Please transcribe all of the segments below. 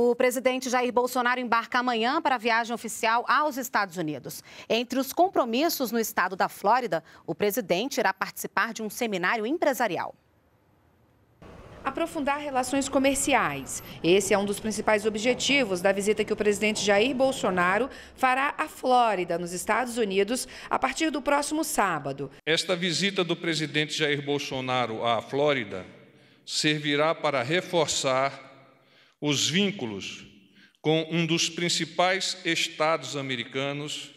O presidente Jair Bolsonaro embarca amanhã para a viagem oficial aos Estados Unidos. Entre os compromissos no estado da Flórida, o presidente irá participar de um seminário empresarial aprofundar relações comerciais. Esse é um dos principais objetivos da visita que o presidente Jair Bolsonaro fará à Flórida, nos Estados Unidos, a partir do próximo sábado. Esta visita do presidente Jair Bolsonaro à Flórida servirá para reforçar os vínculos com um dos principais estados americanos,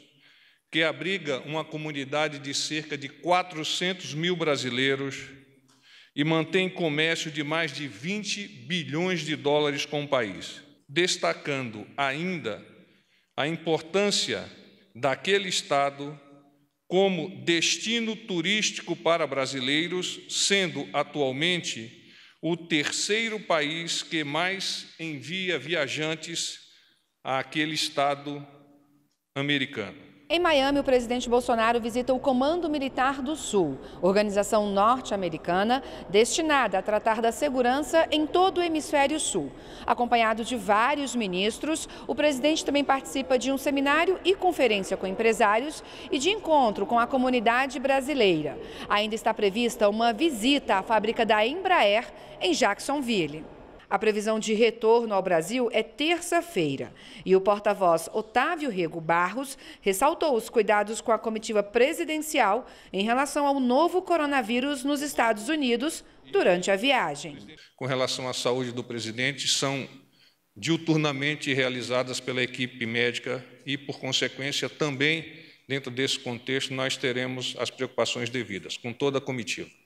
que abriga uma comunidade de cerca de 400 mil brasileiros e mantém comércio de mais de 20 bilhões de dólares com o país, destacando ainda a importância daquele estado como destino turístico para brasileiros, sendo atualmente o terceiro país que mais envia viajantes àquele estado americano. Em Miami, o presidente Bolsonaro visita o Comando Militar do Sul, organização norte-americana destinada a tratar da segurança em todo o hemisfério sul. Acompanhado de vários ministros, o presidente também participa de um seminário e conferência com empresários e de encontro com a comunidade brasileira. Ainda está prevista uma visita à fábrica da Embraer em Jacksonville. A previsão de retorno ao Brasil é terça-feira. E o porta-voz Otávio Rego Barros ressaltou os cuidados com a comitiva presidencial em relação ao novo coronavírus nos Estados Unidos durante a viagem. Com relação à saúde do presidente, são diuturnamente realizadas pela equipe médica e, por consequência, também dentro desse contexto, nós teremos as preocupações devidas com toda a comitiva.